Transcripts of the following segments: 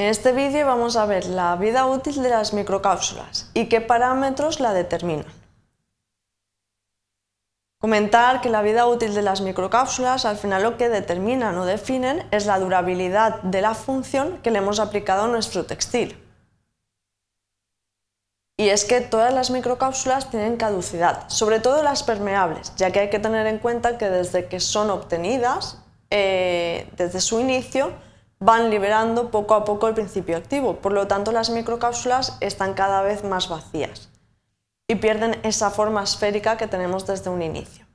En este vídeo vamos a ver la vida útil de las microcápsulas y qué parámetros la determinan. Comentar que la vida útil de las microcápsulas al final lo que determinan o definen es la durabilidad de la función que le hemos aplicado a nuestro textil. Y es que todas las microcápsulas tienen caducidad, sobre todo las permeables, ya que hay que tener en cuenta que desde que son obtenidas, eh, desde su inicio, van liberando poco a poco el principio activo, por lo tanto las microcápsulas están cada vez más vacías y pierden esa forma esférica que tenemos desde un inicio.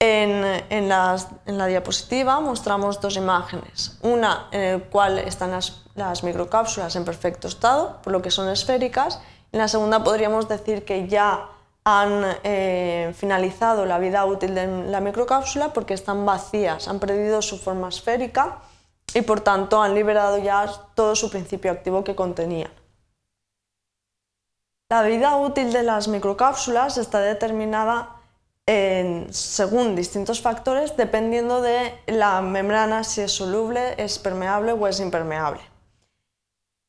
En, la diapositiva mostramos dos imágenes, una en la cual están las, microcápsulas en perfecto estado, por lo que son esféricas, en la segunda podríamos decir que ya han eh, finalizado la vida útil de la microcápsula porque están vacías, han perdido su forma esférica y por tanto han liberado ya todo su principio activo que contenía. La vida útil de las microcápsulas está determinada según distintos factores dependiendo de la membrana si es soluble, es permeable o es impermeable.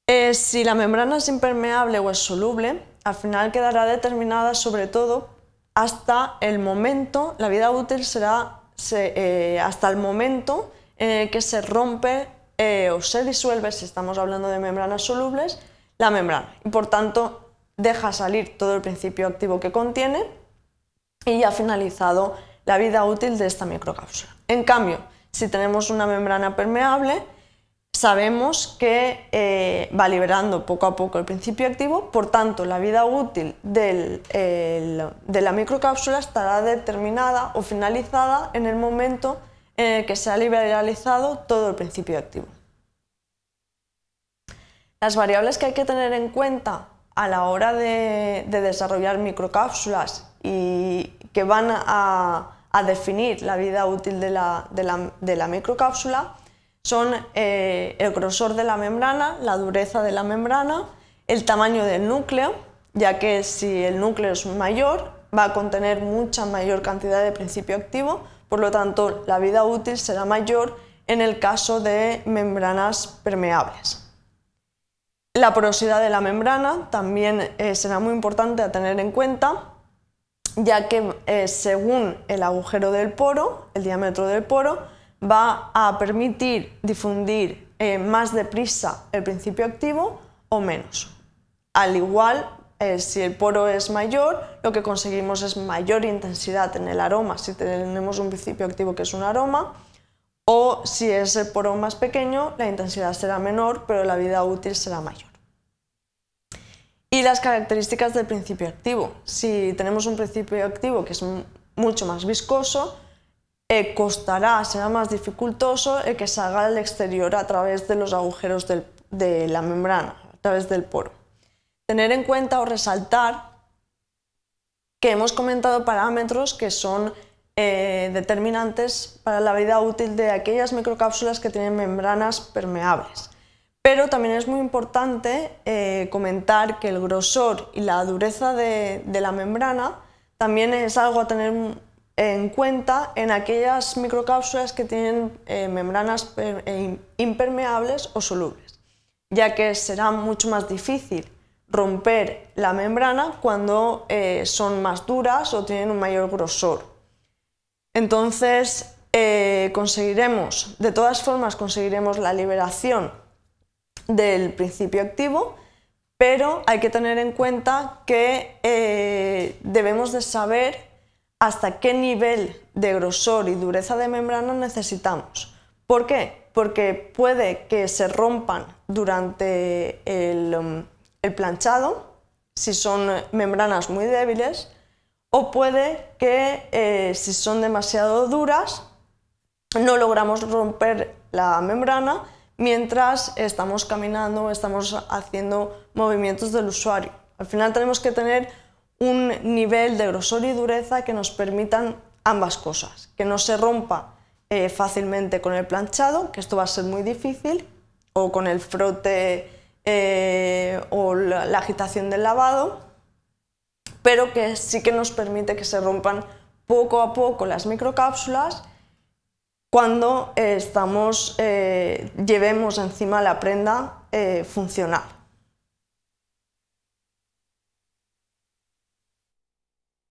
Eh, si la membrana es impermeable o es soluble, al final quedará determinada sobre todo hasta el momento, la vida útil será eh, hasta el momento eh, que se rompe eh, o se disuelve, si estamos hablando de membranas solubles, la membrana. Y por tanto, deja salir todo el principio activo que contiene y ya ha finalizado la vida útil de esta microcápsula. En cambio, si tenemos una membrana permeable, sabemos que eh, va liberando poco a poco el principio activo, por tanto la vida útil de la microcápsula estará determinada o finalizada en el momento que se ha liberalizado todo el principio activo. Las variables que hay que tener en cuenta a la hora de, desarrollar microcápsulas y que van a, definir la vida útil de la, microcápsula son eh, el grosor de la membrana, la dureza de la membrana, el tamaño del núcleo, ya que si el núcleo es mayor, va a contener mucha mayor cantidad de principio activo, por lo tanto la vida útil será mayor en el caso de membranas permeables. La porosidad de la membrana también eh, será muy importante a tener en cuenta, ya que eh, según el agujero del poro, el diámetro del poro, va a permitir difundir eh, más deprisa el principio activo o menos. Al igual eh, si el poro es mayor, lo que conseguimos es mayor intensidad en el aroma, si tenemos un principio activo que es un aroma, o si es el poro más pequeño, la intensidad será menor, pero la vida útil será mayor. Y las características del principio activo. Si tenemos un principio activo que es mucho más viscoso, eh, costará, será más dificultoso el eh, que salga al exterior a través de los agujeros de la membrana, a través del poro tener en cuenta o resaltar que hemos comentado parámetros que son eh, determinantes para la vida útil de aquellas microcápsulas que tienen membranas permeables. Pero también es muy importante eh, comentar que el grosor y la dureza de, la membrana también es algo a tener en cuenta en aquellas microcápsulas que tienen eh, membranas impermeables o solubles, ya que será mucho más difícil romper la membrana cuando eh, son más duras o tienen un mayor grosor. Entonces, eh, conseguiremos, de todas formas, conseguiremos la liberación del principio activo, pero hay que tener en cuenta que eh, debemos de saber hasta qué nivel de grosor y dureza de membrana necesitamos. ¿Por qué? Porque puede que se rompan durante el mm, el planchado, si son eh, membranas muy débiles, o puede que eh, si son demasiado duras, no logramos romper la membrana mientras estamos caminando o estamos haciendo movimientos del usuario. Al final tenemos que tener un nivel de grosor y dureza que nos permitan ambas cosas, que no se rompa eh, fácilmente con el planchado, que esto va a ser muy difícil, o con el frote eh, o la, agitación del lavado, pero que sí que nos permite que se rompan poco a poco las microcápsulas cuando eh, estamos, eh, llevemos encima la prenda funcional.